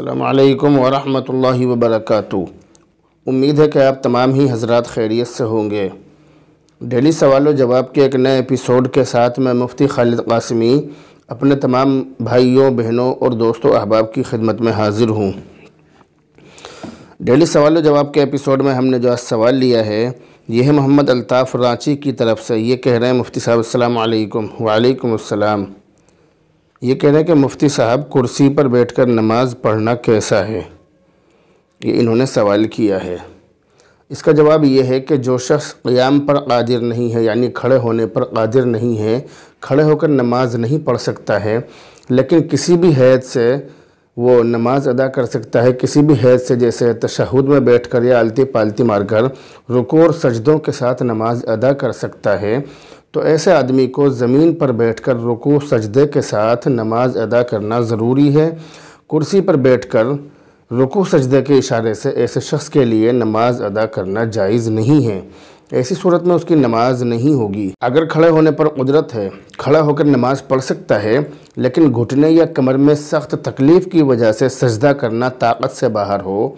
अल्लाम वरहमल वबरक उम्मीद है कि आप तमाम ही हजरत खैरियत से होंगे डेली सवाल जवाब के एक नए एपिसोड के साथ मैं मुफ्ती खालिद कासमी अपने तमाम भाइयों बहनों और दोस्तों अहबाब की खिदमत में हाजिर हूँ डेली सवाल जवाब के एपिसोड में हमने जो आज सवाल लिया है यह है मोहम्मद अल्ताफ़ रांची की तरफ से ये कह रहे हैं मुफ्ती साहब अल्लाम वालेकुम वालेकुम ये कह रहे हैं कि मुफ्ती साहब कुर्सी पर बैठकर नमाज पढ़ना कैसा है ये इन्होंने सवाल किया है इसका जवाब ये है कि जो शख्स क़याम पर कादिर नहीं है यानी खड़े होने पर कादिर नहीं है खड़े होकर नमाज नहीं पढ़ सकता है लेकिन किसी भी हैद से वो नमाज़ अदा कर सकता है किसी भी हैद से जैसे तशहद में बैठ कर या आलती पालती मारकर रुको और सजदों के साथ नमाज अदा कर सकता है तो ऐसे आदमी को ज़मीन पर बैठकर रुकू सजदे के साथ नमाज अदा करना ज़रूरी है कुर्सी पर बैठकर रुकू सजदे के इशारे से ऐसे शख्स के लिए नमाज अदा करना जायज़ नहीं है ऐसी सूरत में उसकी नमाज नहीं होगी अगर खड़े होने पर उजरत है खड़ा होकर नमाज पढ़ सकता है लेकिन घुटने या कमर में सख्त तकलीफ़ की वजह से सजदा करना ताकत से बाहर हो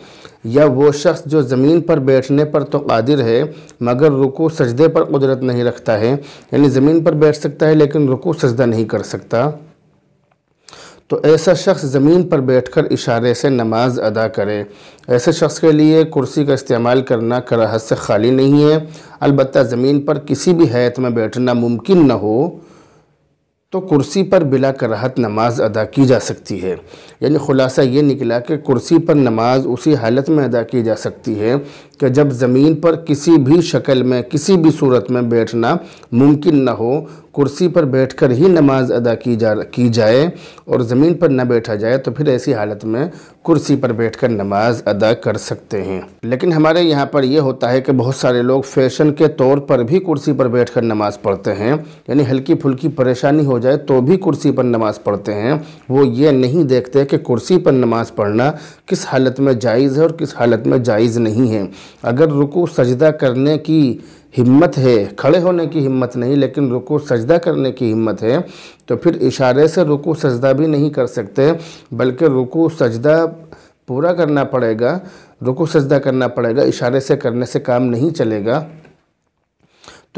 या वो शख्स जो ज़मीन पर बैठने पर तो कादिर है मगर रुको सजदे पर कुदरत नहीं रखता है यानी ज़मीन पर बैठ सकता है लेकिन रुको सजदा नहीं कर सकता तो ऐसा शख्स ज़मीन पर बैठकर इशारे से नमाज अदा करे ऐसे शख्स के लिए कुर्सी का इस्तेमाल करना कराहत से खाली नहीं है अलबत् ज़मीन पर किसी भी हैत में बैठना मुमकिन न हो तो कुर्सी पर बिला कराहत नमाज अदा की जा सकती है यानी ख़ुलासा ये निकला कि कुर्सी पर नमाज उसी हालत में अदा की जा सकती है कि जब ज़मीन पर किसी भी शक्ल में किसी भी सूरत में बैठना मुमकिन न हो कुर्सी पर बैठकर ही नमाज अदा की जा की जाए और ज़मीन पर न बैठा जाए तो फिर ऐसी हालत में कुर्सी पर बैठकर नमाज अदा कर सकते हैं लेकिन हमारे यहाँ पर यह होता है कि बहुत सारे लोग फैशन के तौर पर भी कुर्सी पर बैठकर नमाज पढ़ते हैं यानी हल्की फुल्की परेशानी हो जाए तो भी कुर्सी पर नमाज पढ़ते हैं वो ये नहीं देखते कि कुर्सी पर नमाज पढ़ना किस हालत में जायज़ है और किस हालत में जायज़ नहीं है अगर रुकू सजदा करने की हिम्मत है खड़े होने की हिम्मत नहीं लेकिन रुको सजदा करने की हिम्मत है तो फिर इशारे से रुको सजदा भी नहीं कर सकते बल्कि रुको सजदा पूरा करना पड़ेगा रुको सजदा करना पड़ेगा इशारे से करने से काम नहीं चलेगा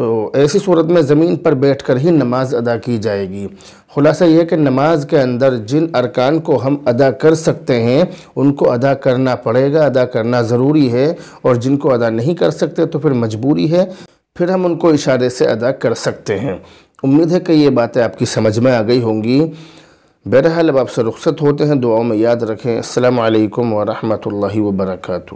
तो ऐसी सूरत में ज़मीन पर बैठ कर ही नमाज अदा की जाएगी खुलासा यह कि नमाज के अंदर जिन अरकान को हम अदा कर सकते हैं उनको अदा करना पड़ेगा अदा करना ज़रूरी है और जिनको अदा नहीं कर सकते तो फिर मजबूरी है फिर हम उनको इशारे से अदा कर सकते हैं उम्मीद है कि ये बातें आपकी समझ में आ गई होंगी बहरहाल अब आपसे रुख्सत होते हैं दुआओं में याद रखें अल्लाम वरहमल वर्का